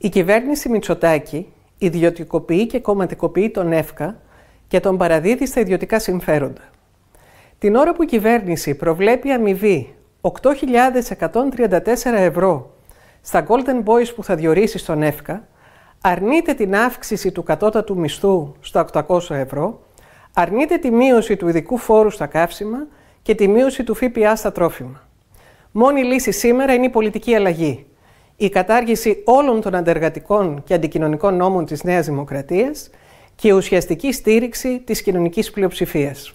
Η κυβέρνηση Μητσοτάκη ιδιωτικοποιεί και κομματικοποιεί τον ΕΦΚΑ και τον παραδίδει στα ιδιωτικά συμφέροντα. Την ώρα που η κυβέρνηση προβλέπει αμοιβή 8.134 ευρώ στα Golden Boys που θα διορίσει στον ΕΦΚΑ, αρνείται την αύξηση του κατώτατου μισθού στα 800 ευρώ, αρνείται τη μείωση του ειδικού φόρου στα καύσιμα και τη μείωση του ΦΠΑ στα τρόφιμα. Μόνη λύση σήμερα είναι η πολιτική αλλαγή η κατάργηση όλων των αντεργατικών και αντικοινωνικών νόμων της Νέας Δημοκρατίας και η ουσιαστική στήριξη της κοινωνικής πλειοψηφίας.